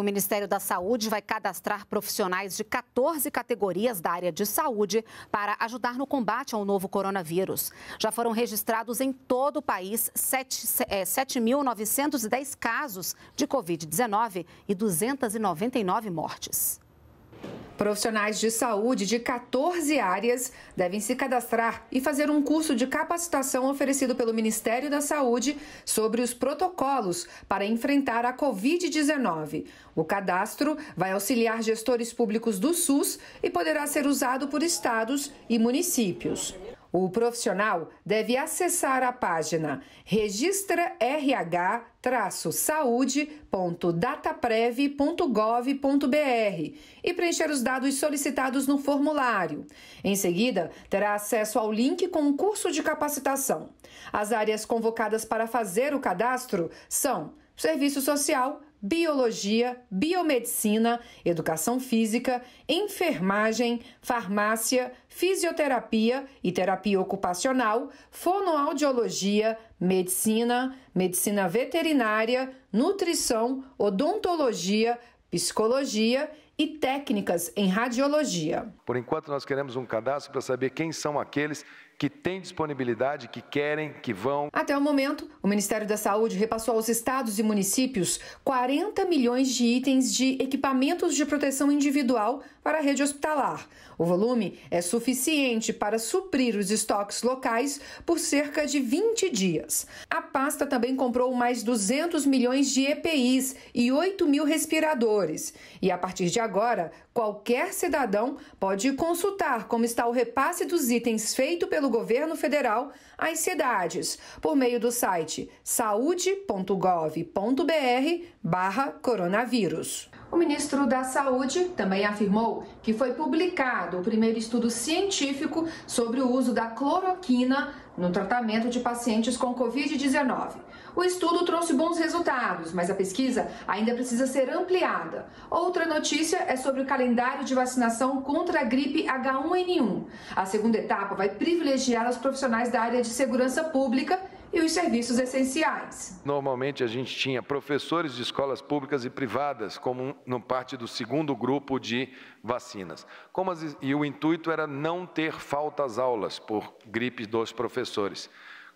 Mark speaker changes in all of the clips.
Speaker 1: O Ministério da Saúde vai cadastrar profissionais de 14 categorias da área de saúde para ajudar no combate ao novo coronavírus. Já foram registrados em todo o país 7.910 é, casos de Covid-19 e 299 mortes. Profissionais de saúde de 14 áreas devem se cadastrar e fazer um curso de capacitação oferecido pelo Ministério da Saúde sobre os protocolos para enfrentar a Covid-19. O cadastro vai auxiliar gestores públicos do SUS e poderá ser usado por estados e municípios. O profissional deve acessar a página registra rh-saude.dataprev.gov.br e preencher os dados solicitados no formulário. Em seguida, terá acesso ao link com o curso de capacitação. As áreas convocadas para fazer o cadastro são Serviço Social, biologia, biomedicina, educação física, enfermagem, farmácia, fisioterapia e terapia ocupacional, fonoaudiologia, medicina, medicina veterinária, nutrição, odontologia, psicologia e técnicas em radiologia.
Speaker 2: Por enquanto, nós queremos um cadastro para saber quem são aqueles que têm disponibilidade, que querem, que vão.
Speaker 1: Até o momento, o Ministério da Saúde repassou aos estados e municípios 40 milhões de itens de equipamentos de proteção individual para a rede hospitalar. O volume é suficiente para suprir os estoques locais por cerca de 20 dias. A pasta também comprou mais 200 milhões de EPIs e 8 mil respiradores. E a partir de agora, qualquer cidadão pode consultar como está o repasse dos itens feito pelo governo federal às cidades, por meio do site saúde.gov.br/barra coronavírus. O ministro da Saúde também afirmou que foi publicado o primeiro estudo científico sobre o uso da cloroquina no tratamento de pacientes com Covid-19. O estudo trouxe bons resultados, mas a pesquisa ainda precisa ser ampliada. Outra notícia é sobre o calendário de vacinação contra a gripe H1N1. A segunda etapa vai privilegiar os profissionais da área de segurança pública e os serviços essenciais.
Speaker 2: Normalmente a gente tinha professores de escolas públicas e privadas como no parte do segundo grupo de vacinas. As, e o intuito era não ter faltas aulas por gripe dos professores.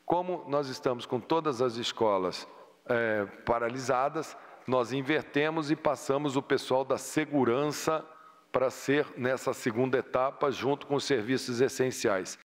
Speaker 2: Como nós estamos com todas as escolas é, paralisadas, nós invertemos e passamos o pessoal da segurança para ser nessa segunda etapa junto com os serviços essenciais.